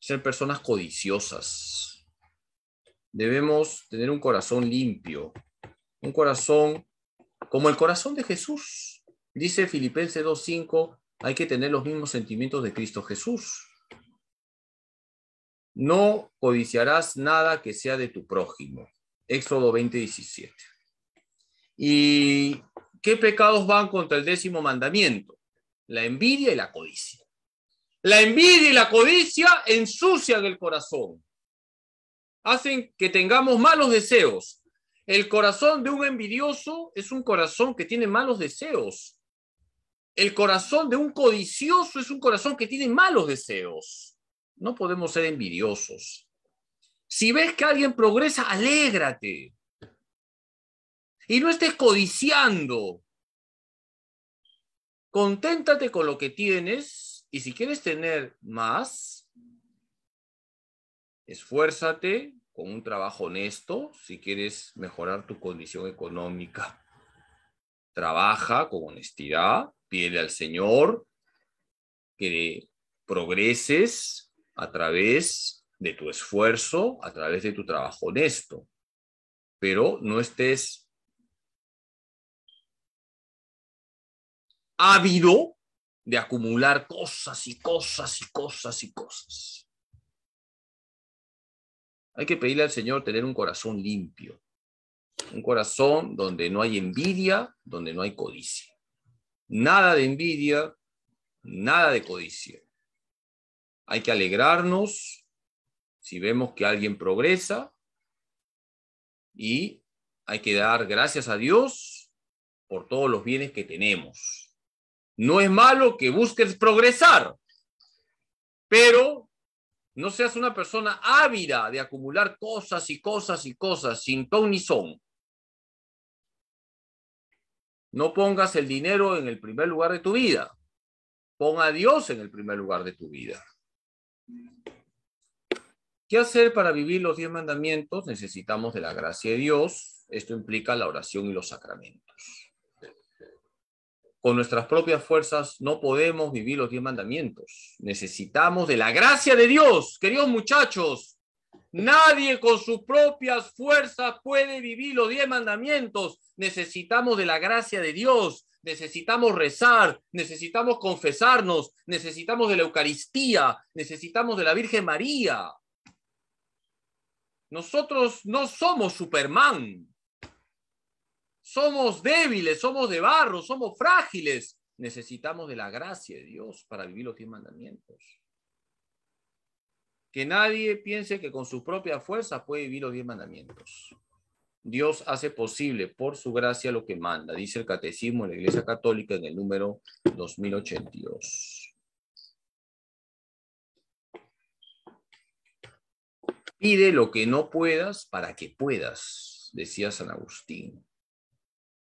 ser personas codiciosas. Debemos tener un corazón limpio, un corazón como el corazón de Jesús. Dice Filipenses 2.5, hay que tener los mismos sentimientos de Cristo Jesús. No codiciarás nada que sea de tu prójimo. Éxodo 20, 17. ¿Y qué pecados van contra el décimo mandamiento? La envidia y la codicia. La envidia y la codicia ensucian el corazón. Hacen que tengamos malos deseos. El corazón de un envidioso es un corazón que tiene malos deseos el corazón de un codicioso es un corazón que tiene malos deseos. No podemos ser envidiosos. Si ves que alguien progresa, alégrate. Y no estés codiciando. Conténtate con lo que tienes y si quieres tener más, esfuérzate con un trabajo honesto si quieres mejorar tu condición económica. Trabaja con honestidad pide al Señor que progreses a través de tu esfuerzo, a través de tu trabajo honesto, pero no estés ávido de acumular cosas y cosas y cosas y cosas. Hay que pedirle al Señor tener un corazón limpio, un corazón donde no hay envidia, donde no hay codicia nada de envidia, nada de codicia. Hay que alegrarnos si vemos que alguien progresa y hay que dar gracias a Dios por todos los bienes que tenemos. No es malo que busques progresar, pero no seas una persona ávida de acumular cosas y cosas y cosas sin ton ni son. No pongas el dinero en el primer lugar de tu vida. Pon a Dios en el primer lugar de tu vida. ¿Qué hacer para vivir los diez mandamientos? Necesitamos de la gracia de Dios. Esto implica la oración y los sacramentos. Con nuestras propias fuerzas no podemos vivir los diez mandamientos. Necesitamos de la gracia de Dios. Queridos muchachos, Nadie con sus propias fuerzas puede vivir los diez mandamientos. Necesitamos de la gracia de Dios, necesitamos rezar, necesitamos confesarnos, necesitamos de la Eucaristía, necesitamos de la Virgen María. Nosotros no somos Superman. Somos débiles, somos de barro, somos frágiles. Necesitamos de la gracia de Dios para vivir los diez mandamientos. Que nadie piense que con su propia fuerza puede vivir los diez mandamientos. Dios hace posible por su gracia lo que manda, dice el Catecismo de la Iglesia Católica en el número 2082. Pide lo que no puedas para que puedas, decía San Agustín.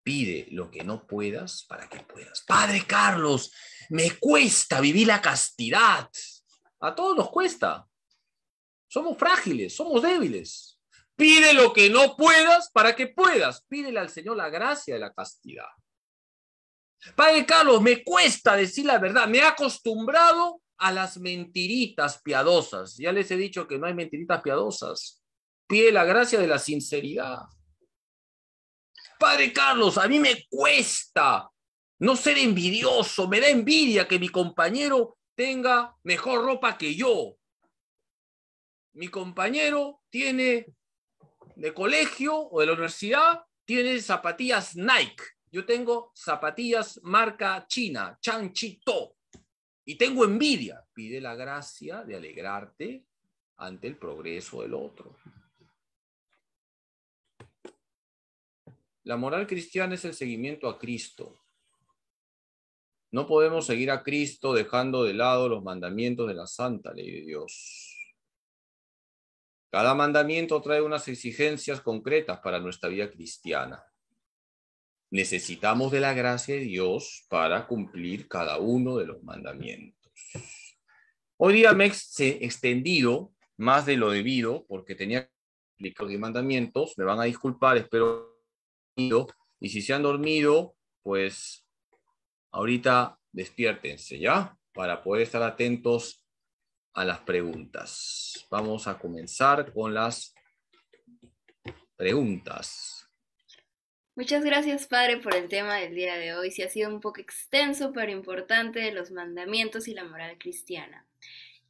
Pide lo que no puedas para que puedas. Padre Carlos, me cuesta vivir la castidad. A todos nos cuesta. Somos frágiles, somos débiles. Pide lo que no puedas para que puedas. Pídele al Señor la gracia de la castidad. Padre Carlos, me cuesta decir la verdad. Me he acostumbrado a las mentiritas piadosas. Ya les he dicho que no hay mentiritas piadosas. Pide la gracia de la sinceridad. Padre Carlos, a mí me cuesta no ser envidioso. Me da envidia que mi compañero tenga mejor ropa que yo mi compañero tiene de colegio o de la universidad, tiene zapatillas Nike. Yo tengo zapatillas marca china, To. Y tengo envidia. Pide la gracia de alegrarte ante el progreso del otro. La moral cristiana es el seguimiento a Cristo. No podemos seguir a Cristo dejando de lado los mandamientos de la santa ley de Dios. Cada mandamiento trae unas exigencias concretas para nuestra vida cristiana. Necesitamos de la gracia de Dios para cumplir cada uno de los mandamientos. Hoy día me he extendido más de lo debido porque tenía que explicar los mandamientos. Me van a disculpar, espero. Y si se han dormido, pues ahorita despiértense, ¿ya? Para poder estar atentos a las preguntas. Vamos a comenzar con las preguntas. Muchas gracias, Padre, por el tema del día de hoy. si ha sido un poco extenso, pero importante, de los mandamientos y la moral cristiana.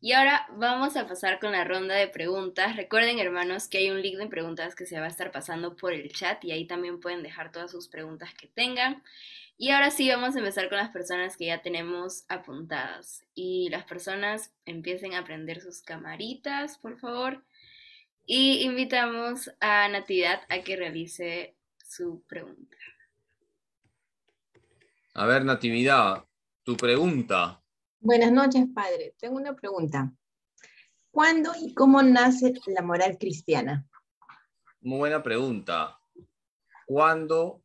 Y ahora vamos a pasar con la ronda de preguntas. Recuerden, hermanos, que hay un link de preguntas que se va a estar pasando por el chat y ahí también pueden dejar todas sus preguntas que tengan. Y ahora sí vamos a empezar con las personas que ya tenemos apuntadas. Y las personas empiecen a prender sus camaritas, por favor. Y invitamos a Natividad a que realice su pregunta. A ver, Natividad, tu pregunta. Buenas noches, padre. Tengo una pregunta. ¿Cuándo y cómo nace la moral cristiana? Muy buena pregunta. ¿Cuándo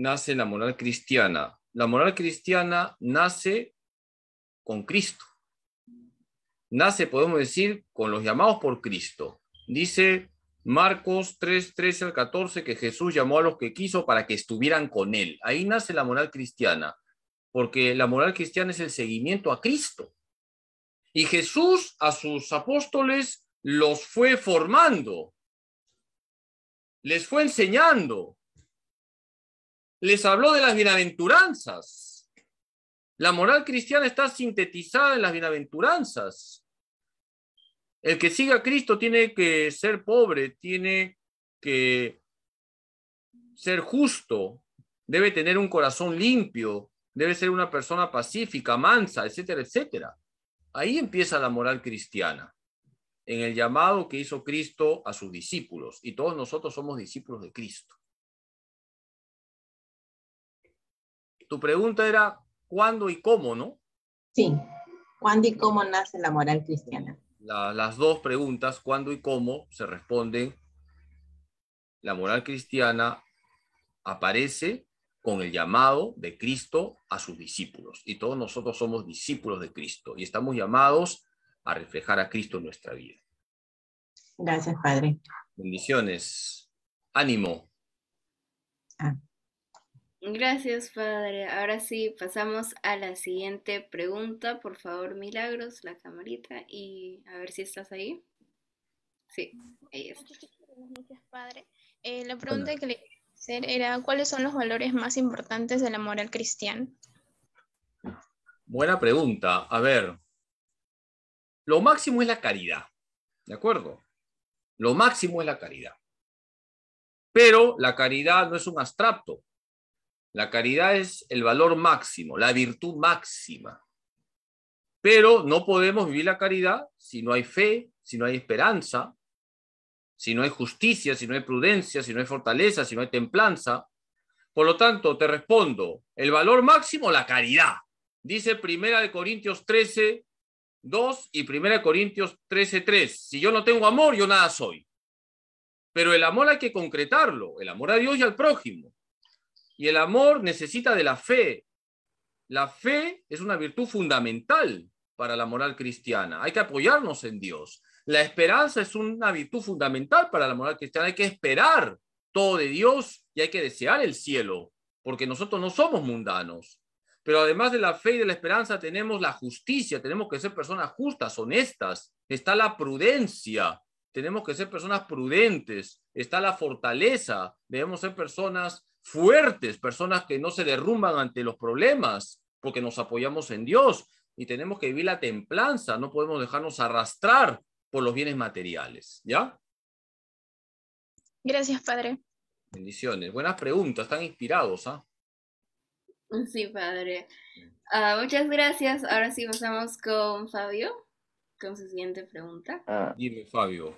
nace la moral cristiana. La moral cristiana nace con Cristo. Nace, podemos decir, con los llamados por Cristo. Dice Marcos 3, 13 al 14 que Jesús llamó a los que quiso para que estuvieran con él. Ahí nace la moral cristiana, porque la moral cristiana es el seguimiento a Cristo. Y Jesús a sus apóstoles los fue formando, les fue enseñando, les habló de las bienaventuranzas. La moral cristiana está sintetizada en las bienaventuranzas. El que siga a Cristo tiene que ser pobre, tiene que ser justo, debe tener un corazón limpio, debe ser una persona pacífica, mansa, etcétera, etcétera. Ahí empieza la moral cristiana, en el llamado que hizo Cristo a sus discípulos, y todos nosotros somos discípulos de Cristo. tu pregunta era cuándo y cómo, ¿no? Sí, cuándo y cómo nace la moral cristiana. las dos preguntas, cuándo y cómo, se responden. La moral cristiana aparece con el llamado de Cristo a sus discípulos. Y todos nosotros somos discípulos de Cristo y estamos llamados a reflejar a Cristo en nuestra vida. Gracias, Padre. Bendiciones. Ánimo. Ah. Gracias, padre. Ahora sí, pasamos a la siguiente pregunta. Por favor, Milagros, la camarita, y a ver si estás ahí. Sí, ahí está. Gracias, padre. Eh, la pregunta que le quería hacer era, ¿cuáles son los valores más importantes de la moral cristiana? Buena pregunta. A ver, lo máximo es la caridad, ¿de acuerdo? Lo máximo es la caridad. Pero la caridad no es un abstracto, la caridad es el valor máximo, la virtud máxima. Pero no podemos vivir la caridad si no hay fe, si no hay esperanza, si no hay justicia, si no hay prudencia, si no hay fortaleza, si no hay templanza. Por lo tanto, te respondo, el valor máximo, la caridad. Dice Primera de Corintios 13, 2 y Primera de Corintios 13, 3. Si yo no tengo amor, yo nada soy. Pero el amor hay que concretarlo, el amor a Dios y al prójimo. Y el amor necesita de la fe. La fe es una virtud fundamental para la moral cristiana. Hay que apoyarnos en Dios. La esperanza es una virtud fundamental para la moral cristiana. Hay que esperar todo de Dios y hay que desear el cielo, porque nosotros no somos mundanos. Pero además de la fe y de la esperanza tenemos la justicia, tenemos que ser personas justas, honestas. Está la prudencia, tenemos que ser personas prudentes. Está la fortaleza, debemos ser personas fuertes, personas que no se derrumban ante los problemas, porque nos apoyamos en Dios y tenemos que vivir la templanza, no podemos dejarnos arrastrar por los bienes materiales, ¿ya? Gracias, Padre. Bendiciones. Buenas preguntas, están inspirados, ¿ah? Sí, Padre. Ah, muchas gracias. Ahora sí pasamos con Fabio, con su siguiente pregunta. Ah. Dime, Fabio.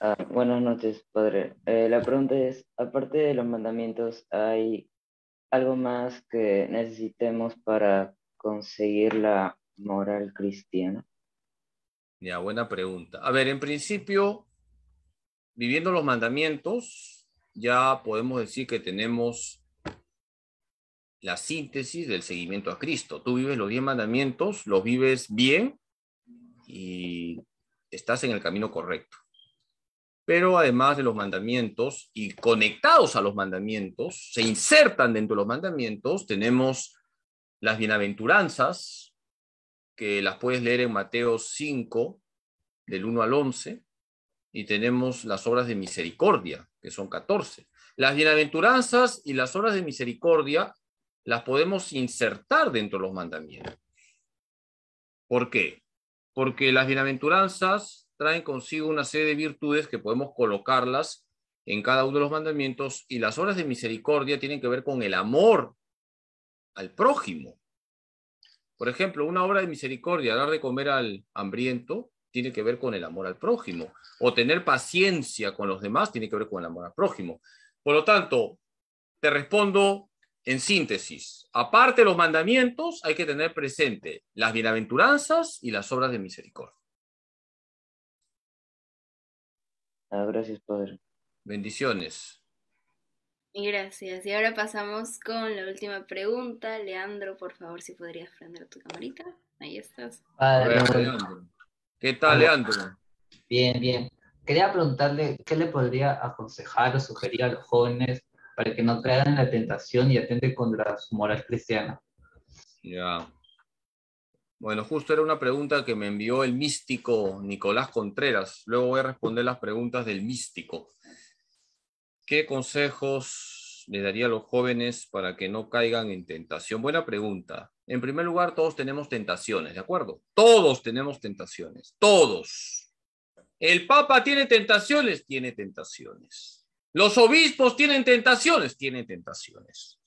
Ah, buenas noches, padre. Eh, la pregunta es, aparte de los mandamientos, ¿hay algo más que necesitemos para conseguir la moral cristiana? Ya, buena pregunta. A ver, en principio, viviendo los mandamientos, ya podemos decir que tenemos la síntesis del seguimiento a Cristo. Tú vives los diez mandamientos, los vives bien y estás en el camino correcto pero además de los mandamientos y conectados a los mandamientos, se insertan dentro de los mandamientos, tenemos las bienaventuranzas, que las puedes leer en Mateo 5, del 1 al 11, y tenemos las obras de misericordia, que son 14. Las bienaventuranzas y las obras de misericordia las podemos insertar dentro de los mandamientos. ¿Por qué? Porque las bienaventuranzas traen consigo una serie de virtudes que podemos colocarlas en cada uno de los mandamientos y las obras de misericordia tienen que ver con el amor al prójimo. Por ejemplo, una obra de misericordia, dar de comer al hambriento, tiene que ver con el amor al prójimo. O tener paciencia con los demás, tiene que ver con el amor al prójimo. Por lo tanto, te respondo en síntesis. Aparte de los mandamientos, hay que tener presente las bienaventuranzas y las obras de misericordia. Ah, gracias, Padre. Bendiciones. Gracias. Y ahora pasamos con la última pregunta. Leandro, por favor, si podrías prender tu camarita. Ahí estás. Padre. ¿Qué tal, Leandro? Bien, bien. Quería preguntarle qué le podría aconsejar o sugerir a los jóvenes para que no caigan en la tentación y atenten contra su moral cristiana. Ya. Bueno, justo era una pregunta que me envió el místico Nicolás Contreras. Luego voy a responder las preguntas del místico. ¿Qué consejos le daría a los jóvenes para que no caigan en tentación? Buena pregunta. En primer lugar, todos tenemos tentaciones, ¿de acuerdo? Todos tenemos tentaciones, todos. El Papa tiene tentaciones, tiene tentaciones. Los obispos tienen tentaciones, tienen tentaciones.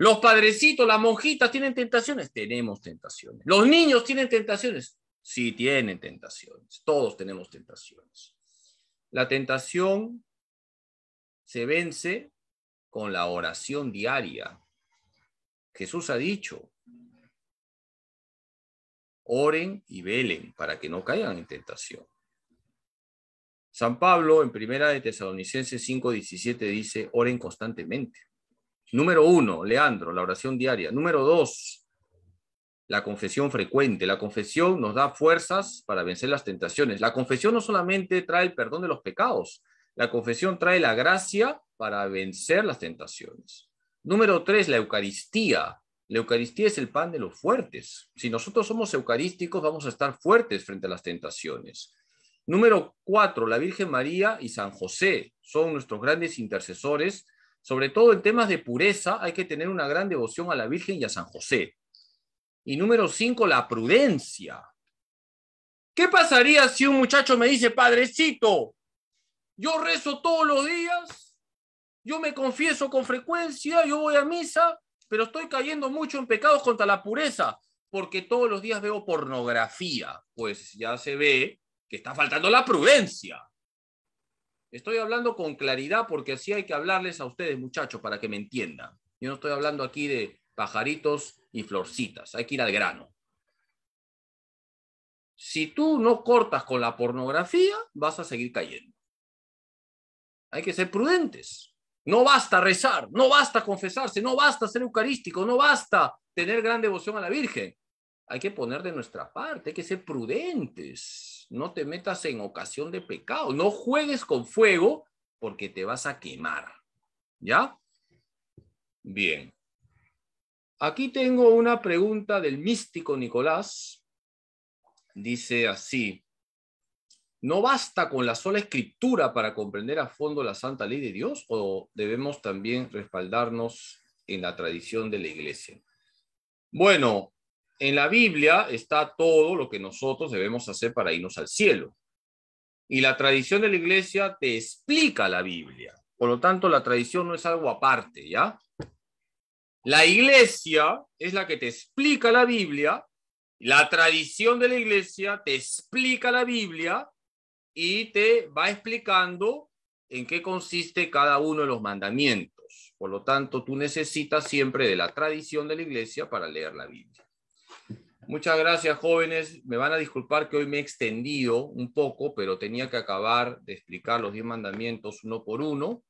Los padrecitos, las monjitas tienen tentaciones. Tenemos tentaciones. Los niños tienen tentaciones. Sí, tienen tentaciones. Todos tenemos tentaciones. La tentación se vence con la oración diaria. Jesús ha dicho, oren y velen para que no caigan en tentación. San Pablo en Primera de Tesalonicenses 5:17 dice, oren constantemente. Número uno, Leandro, la oración diaria. Número dos, la confesión frecuente. La confesión nos da fuerzas para vencer las tentaciones. La confesión no solamente trae el perdón de los pecados, la confesión trae la gracia para vencer las tentaciones. Número tres, la Eucaristía. La Eucaristía es el pan de los fuertes. Si nosotros somos eucarísticos, vamos a estar fuertes frente a las tentaciones. Número cuatro, la Virgen María y San José son nuestros grandes intercesores sobre todo en temas de pureza, hay que tener una gran devoción a la Virgen y a San José. Y número cinco, la prudencia. ¿Qué pasaría si un muchacho me dice, padrecito, yo rezo todos los días, yo me confieso con frecuencia, yo voy a misa, pero estoy cayendo mucho en pecados contra la pureza, porque todos los días veo pornografía? Pues ya se ve que está faltando la prudencia. Estoy hablando con claridad porque así hay que hablarles a ustedes, muchachos, para que me entiendan. Yo no estoy hablando aquí de pajaritos y florcitas, hay que ir al grano. Si tú no cortas con la pornografía, vas a seguir cayendo. Hay que ser prudentes. No basta rezar, no basta confesarse, no basta ser eucarístico, no basta tener gran devoción a la Virgen. Hay que poner de nuestra parte, hay que ser prudentes no te metas en ocasión de pecado, no juegues con fuego porque te vas a quemar. ¿Ya? Bien. Aquí tengo una pregunta del místico Nicolás. Dice así, ¿no basta con la sola escritura para comprender a fondo la santa ley de Dios o debemos también respaldarnos en la tradición de la iglesia? Bueno, en la Biblia está todo lo que nosotros debemos hacer para irnos al cielo. Y la tradición de la iglesia te explica la Biblia. Por lo tanto, la tradición no es algo aparte, ¿ya? La iglesia es la que te explica la Biblia, la tradición de la iglesia te explica la Biblia y te va explicando en qué consiste cada uno de los mandamientos. Por lo tanto, tú necesitas siempre de la tradición de la iglesia para leer la Biblia. Muchas gracias, jóvenes. Me van a disculpar que hoy me he extendido un poco, pero tenía que acabar de explicar los diez mandamientos uno por uno.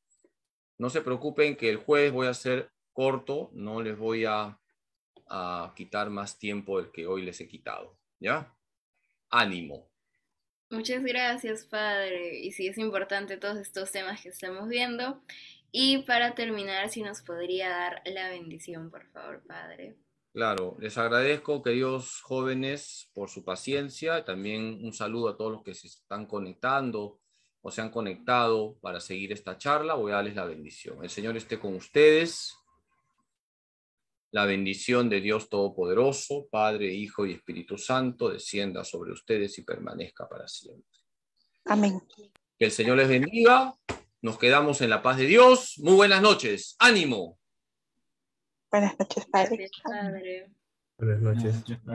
No se preocupen que el jueves voy a ser corto, no les voy a, a quitar más tiempo del que hoy les he quitado. ¿Ya? Ánimo. Muchas gracias, padre. Y si es importante todos estos temas que estamos viendo. Y para terminar, si nos podría dar la bendición, por favor, padre. Claro, les agradezco, queridos jóvenes, por su paciencia. También un saludo a todos los que se están conectando o se han conectado para seguir esta charla. Voy a darles la bendición. El Señor esté con ustedes. La bendición de Dios Todopoderoso, Padre, Hijo y Espíritu Santo, descienda sobre ustedes y permanezca para siempre. Amén. Que el Señor les bendiga. Nos quedamos en la paz de Dios. Muy buenas noches. Ánimo. Buenas noches, padre. Buenas noches.